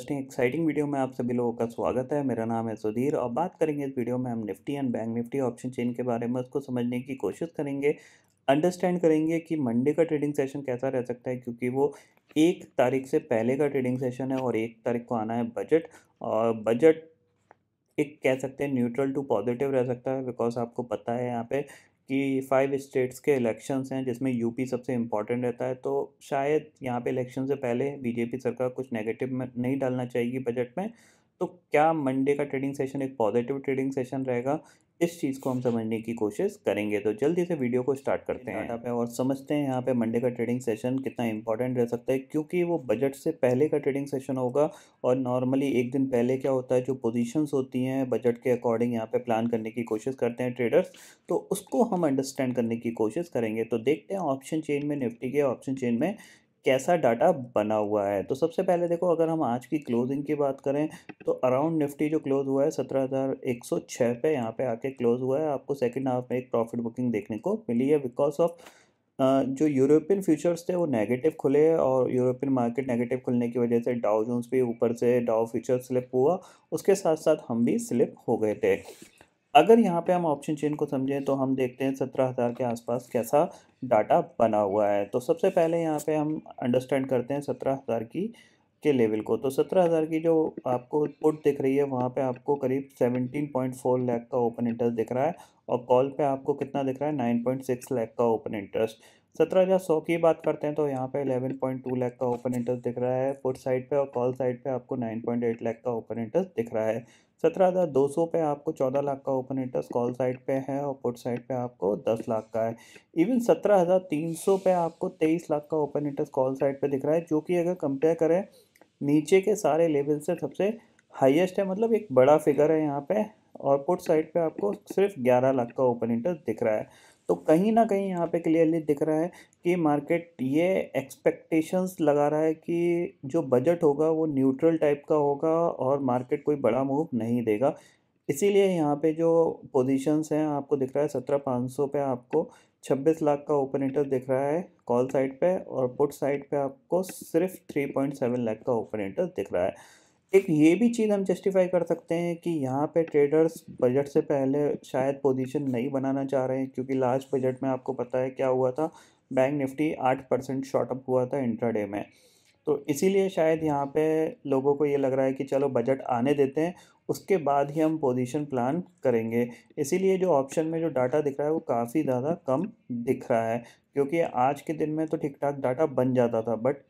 interesting exciting video में आप सभी लोगों का स्वागत है मेरा नाम है सुधीर और बात करेंगे इस वीडियो में हम Nifty and bank Nifty option chain के बारे में उसको समझने की कोशिश करेंगे अंडरस्टैंड करेंगे कि मंडे का ट्रेडिंग सेशन कैसा रह सकता है क्योंकि वो एक तारीख से पहले का ट्रेडिंग सेशन है और एक तारीख को आना है बजट और बजट एक कह सकते हैं न्यूट्रल टू पॉजिटिव रह सकता है बिकॉज आपको पता है यहाँ पे कि फाइव स्टेट्स के इलेक्शंस हैं जिसमें यूपी सबसे इम्पॉर्टेंट रहता है तो शायद यहाँ पे इलेक्शन से पहले बीजेपी सरकार कुछ नेगेटिव में नहीं डालना चाहेगी बजट में तो क्या मंडे का ट्रेडिंग सेशन एक पॉजिटिव ट्रेडिंग सेशन रहेगा इस चीज़ को हम समझने की कोशिश करेंगे तो जल्दी से वीडियो को स्टार्ट करते हैं पे और समझते हैं यहाँ पे मंडे का ट्रेडिंग सेशन कितना इंपॉर्टेंट रह सकता है क्योंकि वो बजट से पहले का ट्रेडिंग सेशन होगा और नॉर्मली एक दिन पहले क्या होता है जो पोजीशंस होती हैं बजट के अकॉर्डिंग यहाँ पे प्लान करने की कोशिश करते हैं ट्रेडर्स तो उसको हम अंडरस्टैंड करने की कोशिश करेंगे तो देखते हैं ऑप्शन चेन में निफ्टी के ऑप्शन चेन में कैसा डाटा बना हुआ है तो सबसे पहले देखो अगर हम आज की क्लोजिंग की बात करें तो अराउंड निफ्टी जो क्लोज हुआ है सत्रह हज़ार एक सौ छः पे यहाँ पे आके क्लोज हुआ है आपको सेकंड हाफ में एक प्रॉफिट बुकिंग देखने को मिली है बिकॉज ऑफ जो यूरोपियन फ्यूचर्स थे वो नेगेटिव खुले और यूरोपियन मार्केट नेगेटिव खुलने की वजह से डाउ जोन्स भी ऊपर से डाउ फ्यूचर स्लिप हुआ उसके साथ साथ हम भी स्लिप हो गए थे अगर यहाँ पे हम ऑप्शन चेन को समझें तो हम देखते हैं सत्रह हज़ार के आसपास कैसा डाटा बना हुआ है तो सबसे पहले यहाँ पे हम अंडरस्टैंड करते हैं सत्रह हज़ार की के लेवल को तो सत्रह हज़ार की जो आपको पुट दिख रही है वहाँ पे आपको करीब सेवनटीन पॉइंट फोर लैख का ओपन इंटरेस्ट दिख रहा है और कॉल पे आपको कितना दिख रहा है नाइन पॉइंट सिक्स लैख का ओपन इंटरेस्ट सत्रह हज़ार सौ की बात करते हैं तो यहाँ पे एलेवन पॉइंट टू लैख का ओपन इंटरेस्ट दिख रहा है पुट साइड पे और कॉल साइड पे आपको नाइन पॉइंट एट लैख का ओपन इंटरेस्ट दिख रहा है सत्रह हज़ार दो सौ पे आपको चौदह लाख का ओपन इंटरेस्ट कॉल साइड पे है और पुट साइड पे आपको दस लाख का है इवन सत्रह हज़ार तीन सौ पे आपको तेईस लाख का ओपन इंटरेस्ट कॉल साइड पे दिख रहा है जो कि अगर कंपेयर करें नीचे के सारे लेवल से सबसे हाईएस्ट है मतलब एक बड़ा फिगर है यहाँ पे और पुट साइड पे आपको सिर्फ ग्यारह लाख का ओपन इंटरेस्ट दिख रहा है तो कहीं ना कहीं यहाँ पे क्लियरली दिख रहा है कि मार्केट ये एक्सपेक्टेशंस लगा रहा है कि जो बजट होगा वो न्यूट्रल टाइप का होगा और मार्केट कोई बड़ा मूव नहीं देगा इसीलिए यहाँ पे जो पोजीशंस हैं आपको दिख रहा है सत्रह पाँच सौ पे आपको छब्बीस लाख का ओपन इंटरेस्ट दिख रहा है कॉल साइड पे और पुट साइड पे आपको सिर्फ थ्री पॉइंट सेवन लाख का ओपन इंटरेस्ट दिख रहा है एक ये भी चीज़ हम जस्टिफाई कर सकते हैं कि यहाँ पे ट्रेडर्स बजट से पहले शायद पोजीशन नहीं बनाना चाह रहे हैं क्योंकि लास्ट बजट में आपको पता है क्या हुआ था बैंक निफ्टी आठ परसेंट शॉर्टअप हुआ था इंट्राडे में तो इसीलिए शायद यहाँ पे लोगों को ये लग रहा है कि चलो बजट आने देते हैं उसके बाद ही हम पोजीशन प्लान करेंगे इसीलिए जो ऑप्शन में जो डाटा दिख रहा है वो काफ़ी ज़्यादा कम दिख रहा है क्योंकि आज के दिन में तो ठीक ठाक डाटा बन जाता था बट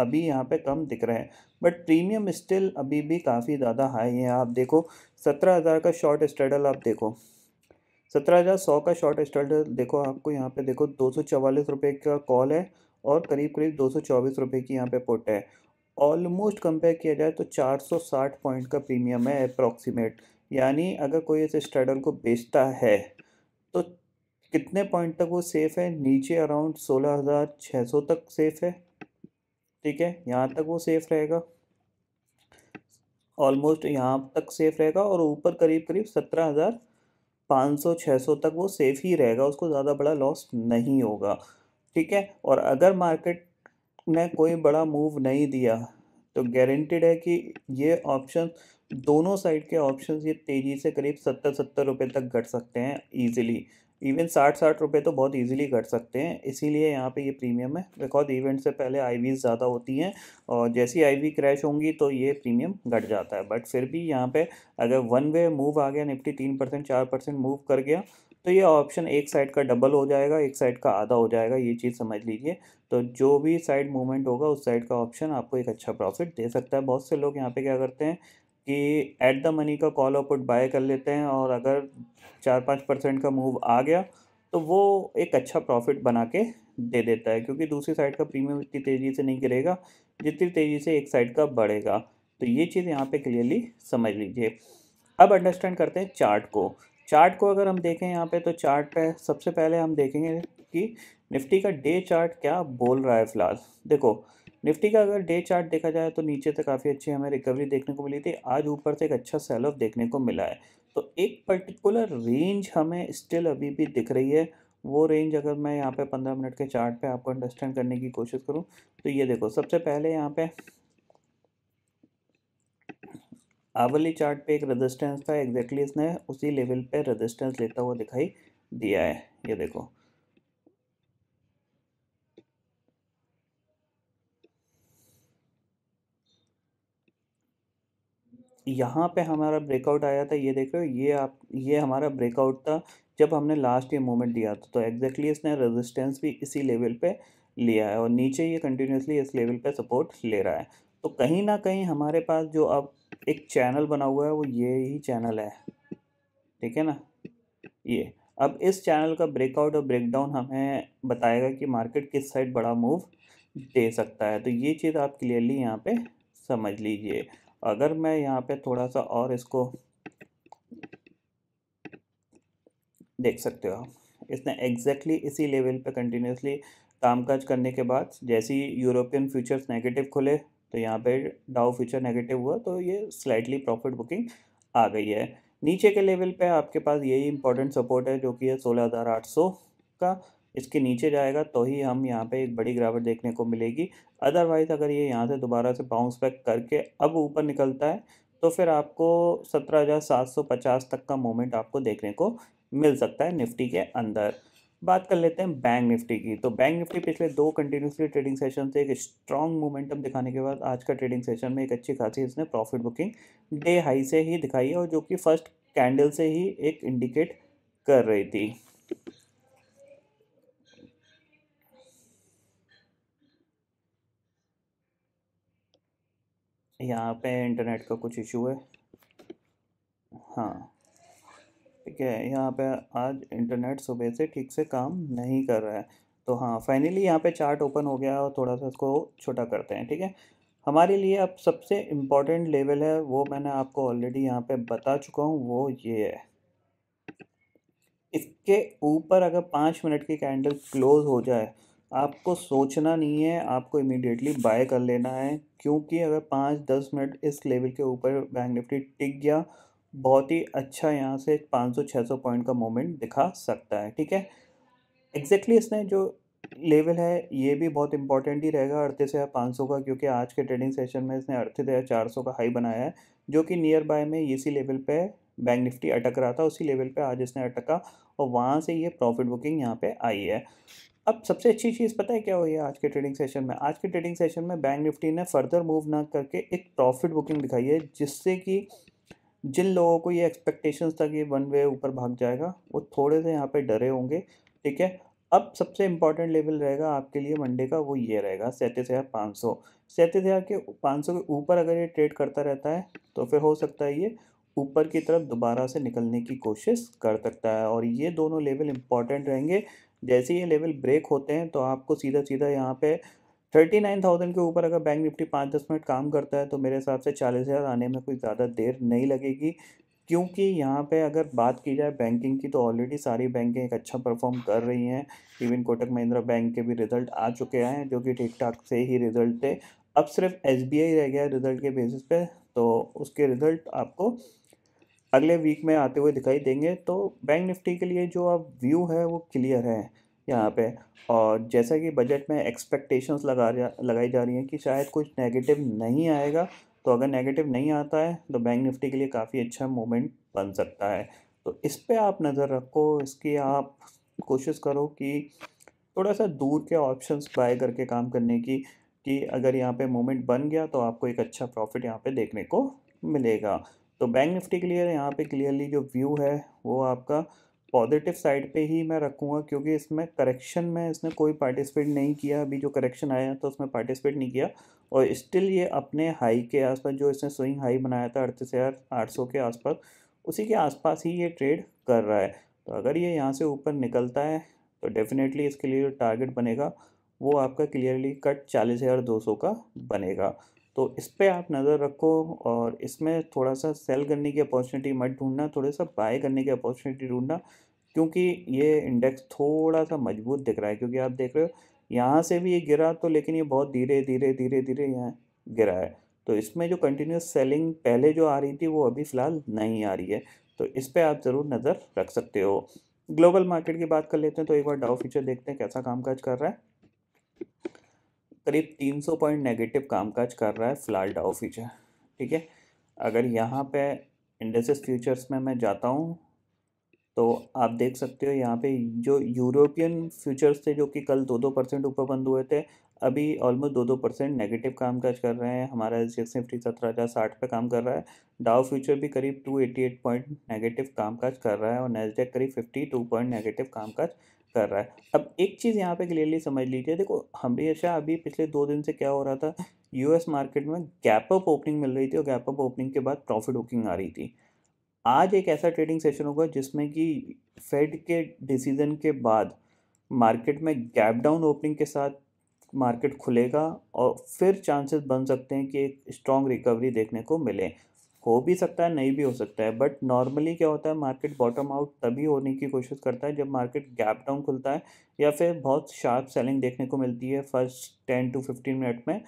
अभी यहाँ पे कम दिख रहे हैं बट प्रीमियम स्टिल अभी भी काफ़ी ज़्यादा हाई है आप देखो सत्रह हज़ार का शॉर्ट स्ट्रेडल आप देखो सत्रह हज़ार सौ का शॉर्ट स्ट्रेडल देखो आपको यहाँ पे देखो दो सौ चवालीस रुपये का कॉल है और करीब करीब दो सौ चौबीस रुपये की यहाँ पे पुट है ऑलमोस्ट कंपेयर किया जाए तो चार सौ साठ पॉइंट का प्रीमियम है अप्रॉक्सीमेट यानी अगर कोई इस स्ट्रेडल को बेचता है तो कितने पॉइंट तक वो सेफ़ है नीचे अराउंड सोलह हज़ार छः सौ तक सेफ़ है ठीक है यहाँ तक वो सेफ़ रहेगा ऑलमोस्ट यहाँ तक सेफ़ रहेगा और ऊपर करीब करीब सत्रह हज़ार पाँच सौ छः सौ तक वो सेफ़ ही रहेगा उसको ज़्यादा बड़ा लॉस नहीं होगा ठीक है और अगर मार्केट ने कोई बड़ा मूव नहीं दिया तो गारंटेड है कि ये ऑप्शन दोनों साइड के ऑप्शन ये तेज़ी से करीब सत्तर सत्तर रुपये तक घट सकते हैं ईजिली इवन साठ साठ रुपये तो बहुत इजीली कर सकते हैं इसीलिए यहाँ पे ये प्रीमियम है बिकॉज इवेंट से पहले आईवीज ज़्यादा होती हैं और जैसी आईवी क्रैश होंगी तो ये प्रीमियम घट जाता है बट फिर भी यहाँ पे अगर वन वे मूव आ गया निफ्टी तीन परसेंट चार परसेंट मूव कर गया तो ये ऑप्शन एक साइड का डबल हो जाएगा एक साइड का आधा हो जाएगा ये चीज़ समझ लीजिए तो जो भी साइड मूवमेंट होगा उस साइड का ऑप्शन आपको एक अच्छा प्रॉफिट दे सकता है बहुत से लोग यहाँ पे क्या करते हैं कि एट द मनी का कॉल ऑपुट बाय कर लेते हैं और अगर चार पाँच परसेंट का मूव आ गया तो वो एक अच्छा प्रॉफिट बना के दे देता है क्योंकि दूसरी साइड का प्रीमियम इतनी तेज़ी से नहीं गिरेगा जितनी तेज़ी से एक साइड का बढ़ेगा तो ये चीज़ यहाँ पे क्लियरली समझ लीजिए अब अंडरस्टैंड करते हैं चार्ट को चार्ट को अगर हम देखें यहाँ पे तो चार्ट पे सबसे पहले हम देखेंगे कि निफ्टी का डे चार्ट क्या बोल रहा है फिलहाल देखो निफ्टी का अगर डे चार्ट देखा जाए तो नीचे तक तो काफ़ी अच्छी हमें रिकवरी देखने को मिली थी आज ऊपर से एक अच्छा सेल ऑफ देखने को मिला है तो एक पर्टिकुलर रेंज हमें स्टिल अभी भी दिख रही है वो रेंज अगर मैं यहाँ पे पंद्रह मिनट के चार्ट पे आपको अंडरस्टैंड करने की कोशिश करूँ तो ये देखो सबसे पहले यहाँ पे आवली चार्ट पे एक रेजिस्टेंस था एग्जैक्टली exactly इसने उसी लेवल पे रेजिस्टेंस लेता हुआ दिखाई दिया है ये देखो यहाँ पे हमारा ब्रेकआउट आया था ये देख रहे हो ये आप ये हमारा ब्रेकआउट था जब हमने लास्ट ये मोमेंट दिया था तो एग्जैक्टली इसने रेजिस्टेंस भी इसी लेवल पे लिया है और नीचे ये कंटिन्यूसली इस लेवल पे सपोर्ट ले रहा है तो कहीं ना कहीं हमारे पास जो अब एक चैनल बना हुआ है वो ये ही चैनल है ठीक है ना ये अब इस चैनल का ब्रेकआउट और ब्रेकडाउन हमें बताएगा कि मार्केट किस साइड बड़ा मूव दे सकता है तो ये चीज़ आप क्लियरली यहाँ पर समझ लीजिए अगर मैं यहाँ पे थोड़ा सा और इसको देख सकते हो आप इसने एग्जैक्टली exactly इसी लेवल पे कंटिन्यूसली कामकाज करने के बाद जैसे ही यूरोपियन फ्यूचर्स नेगेटिव खुले तो यहाँ पे डाउ फ्यूचर नेगेटिव हुआ तो ये स्लाइटली प्रॉफिट बुकिंग आ गई है नीचे के लेवल पे आपके पास यही इंपॉर्टेंट सपोर्ट है जो कि है सोलह हज़ार आठ सौ का इसके नीचे जाएगा तो ही हम यहाँ पे एक बड़ी गिरावट देखने को मिलेगी अदरवाइज़ अगर ये यहाँ से दोबारा से बाउंस बैक करके अब ऊपर निकलता है तो फिर आपको पचास तक का मोमेंट आपको देखने को मिल सकता है निफ्टी के अंदर बात कर लेते हैं बैंक निफ्टी की तो बैंक निफ्टी पिछले दो कंटिन्यूसली ट्रेडिंग सेशन से एक स्ट्रॉन्ग मोमेंटम दिखाने के बाद आज का ट्रेडिंग सेशन में एक अच्छी खासी इसने प्रॉफिट बुकिंग डे हाई से ही दिखाई है और जो कि फर्स्ट कैंडल से ही एक इंडिकेट कर रही थी यहाँ पे इंटरनेट का कुछ इशू है हाँ ठीक है यहाँ पे आज इंटरनेट सुबह से ठीक से काम नहीं कर रहा है तो हाँ फाइनली यहाँ पे चार्ट ओपन हो गया और थोड़ा सा इसको छोटा करते हैं ठीक है हमारे लिए अब सबसे इम्पॉर्टेंट लेवल है वो मैंने आपको ऑलरेडी यहाँ पे बता चुका हूँ वो ये है इसके ऊपर अगर पाँच मिनट की कैंडल क्लोज हो जाए आपको सोचना नहीं है आपको इमीडिएटली बाय कर लेना है क्योंकि अगर पाँच दस मिनट इस लेवल के ऊपर बैंक निफ्टी टिक गया बहुत ही अच्छा यहाँ से पाँच सौ छः सौ पॉइंट का मोमेंट दिखा सकता है ठीक है एग्जैक्टली exactly इसने जो लेवल है ये भी बहुत इंपॉर्टेंट ही रहेगा अड़तीस हज़ार पाँच सौ का क्योंकि आज के ट्रेडिंग सेशन में इसने अड़तीस हज़ार चार सौ का हाई बनाया है जो कि नियर बाय में इसी लेवल पे बैंक निफ्टी अटक रहा था उसी लेवल पे आज इसने अटका और वहाँ से ये प्रॉफिट बुकिंग यहाँ पे आई है अब सबसे अच्छी चीज़ पता है क्या हुई है आज के ट्रेडिंग सेशन में आज के ट्रेडिंग सेशन में बैंक निफ्टी ने फर्दर मूव ना करके एक प्रॉफिट बुकिंग दिखाई है जिससे कि जिन लोगों को ये एक्सपेक्टेशंस था कि वन वे ऊपर भाग जाएगा वो थोड़े से यहाँ पे डरे होंगे ठीक है अब सबसे इम्पॉर्टेंट लेवल रहेगा आपके लिए मंडे का वो ये रहेगा सैंतीस हज़ार पाँच सौ सैंतीस हज़ार के पाँच सौ के ऊपर अगर ये ट्रेड करता रहता है तो फिर हो सकता है ये ऊपर की तरफ दोबारा से निकलने की कोशिश कर सकता है और ये दोनों लेवल इम्पॉर्टेंट रहेंगे जैसे ये लेवल ब्रेक होते हैं तो आपको सीधा सीधा यहाँ पे थर्टी नाइन थाउजेंड के ऊपर अगर बैंक निफ्टी पाँच दस मिनट काम करता है तो मेरे हिसाब से चालीस हज़ार आने में कोई ज़्यादा देर नहीं लगेगी क्योंकि यहाँ पे अगर बात की जाए बैंकिंग की तो ऑलरेडी सारी बैंकें एक अच्छा परफॉर्म कर रही हैं इवन कोटक महिंद्रा बैंक के भी रिजल्ट आ चुके हैं जो कि ठीक ठाक से ही रिजल्ट थे अब सिर्फ एस रह गया रिजल्ट के बेसिस पे तो उसके रिजल्ट आपको अगले वीक में आते हुए दिखाई देंगे तो बैंक निफ्टी के लिए जो अब व्यू है वो क्लियर है यहाँ पे और जैसा कि बजट में एक्सपेक्टेशंस लगा जा लगाई जा रही हैं कि शायद कुछ नेगेटिव नहीं आएगा तो अगर नेगेटिव नहीं आता है तो बैंक निफ्टी के लिए काफ़ी अच्छा मोमेंट बन सकता है तो इस पर आप नज़र रखो इसकी आप कोशिश करो कि थोड़ा सा दूर के ऑप्शंस बाय करके काम करने की कि अगर यहाँ पे मोमेंट बन गया तो आपको एक अच्छा प्रॉफिट यहाँ पे देखने को मिलेगा तो बैंक निफ्टी क्लियर यहाँ पे क्लियरली जो व्यू है वो आपका पॉजिटिव साइड पे ही मैं रखूँगा क्योंकि इसमें करेक्शन में इसने कोई पार्टिसिपेट नहीं किया अभी जो करेक्शन आया तो उसमें पार्टिसिपेट नहीं किया और स्टिल ये अपने हाई के आसपास जो इसने स्विंग हाई बनाया था अड़तीस हज़ार आठ सौ के आसपास उसी के आसपास ही ये ट्रेड कर रहा है तो अगर ये यहाँ से ऊपर निकलता है तो डेफिनेटली इसके लिए जो टारगेट बनेगा वो आपका क्लियरली कट चालीस हज़ार दो सौ का बनेगा तो इस पर आप नज़र रखो और इसमें थोड़ा सा सेल करने की अपॉर्चुनिटी मत ढूंढना थोड़ा सा बाय करने की अपॉर्चुनिटी ढूंढना क्योंकि ये इंडेक्स थोड़ा सा मजबूत दिख रहा है क्योंकि आप देख रहे हो यहाँ से भी ये गिरा तो लेकिन ये बहुत धीरे धीरे धीरे धीरे यहाँ गिरा है तो इसमें जो कंटिन्यूस सेलिंग पहले जो आ रही थी वो अभी फ़िलहाल नहीं आ रही है तो इस पर आप ज़रूर नज़र रख सकते हो ग्लोबल मार्केट की बात कर लेते हैं तो एक बार डाउ फ्यूचर देखते हैं कैसा कामकाज कर रहा है करीब 300 पॉइंट नेगेटिव कामकाज कर रहा है फिलहाल डाउ फ्यूचर ठीक है अगर यहाँ पे इंडेक्स फ्यूचर्स में मैं जाता हूँ तो आप देख सकते हो यहाँ पे जो यूरोपियन फ्यूचर्स थे जो कि कल दो दो परसेंट ऊपर बंद हुए थे अभी ऑलमोस्ट दो दो परसेंट नेगेटिव कामकाज कर रहे हैं हमारा एस निफ्टी सत्रह हज़ार साठ पर काम कर रहा है डाउ फ्यूचर भी करीब two eighty eight point negative कामकाज कर रहा है और नेसडेक करीब फिफ्टी टू पॉइंट नेगेटिव कामकाज कर रहा है अब एक चीज़ यहाँ पे क्लियरली समझ लीजिए देखो हमेशा अभी पिछले दो दिन से क्या हो रहा था यूएस मार्केट में गैप अप ओपनिंग मिल रही थी और गैप अप ओपनिंग के बाद प्रॉफिट बुकिंग आ रही थी आज एक ऐसा ट्रेडिंग सेशन होगा जिसमें कि फेड के डिसीज़न के बाद मार्केट में गैप डाउन ओपनिंग के साथ मार्केट खुलेगा और फिर चांसेस बन सकते हैं कि एक स्ट्रॉन्ग रिकवरी देखने को मिले हो भी सकता है नहीं भी हो सकता है बट नॉर्मली क्या होता है मार्केट बॉटम आउट तभी होने की कोशिश करता है जब मार्केट गैप डाउन खुलता है या फिर बहुत शार्प सेलिंग देखने को मिलती है first ten to fifteen minute में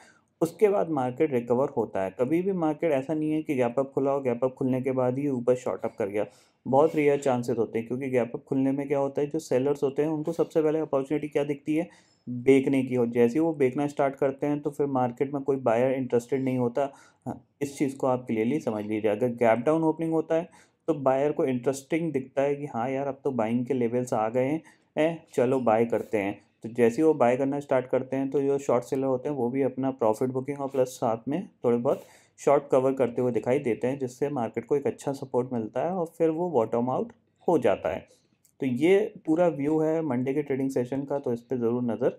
उसके बाद मार्केट रिकवर होता है कभी भी मार्केट ऐसा नहीं है कि गैप अप खुला हो गैप अप खुलने के बाद ही ऊपर शॉर्ट अप कर गया बहुत रेयर चांसेस होते हैं क्योंकि गैप अप खुलने में क्या होता है जो सेलर्स होते हैं उनको सबसे पहले अपॉर्चुनिटी क्या दिखती है बेकने की हो जैसे वो बेचना स्टार्ट करते हैं तो फिर मार्केट में कोई बायर इंटरेस्टेड नहीं होता हाँ, इस चीज़ को आप क्लियरली समझ लीजिए अगर गैप डाउन ओपनिंग होता है तो बायर को इंटरेस्टिंग दिखता है कि हाँ यार अब तो बाइंग के लेवल्स आ गए हैं चलो बाय करते हैं तो जैसे ही वो बाय करना स्टार्ट करते हैं तो जो शॉर्ट सेलर होते हैं वो भी अपना प्रॉफिट बुकिंग और प्लस साथ में थोड़े बहुत शॉर्ट कवर करते हुए दिखाई देते हैं जिससे मार्केट को एक अच्छा सपोर्ट मिलता है और फिर वो बॉटम आउट हो जाता है तो ये पूरा व्यू है मंडे के ट्रेडिंग सेशन का तो इस पर ज़रूर नज़र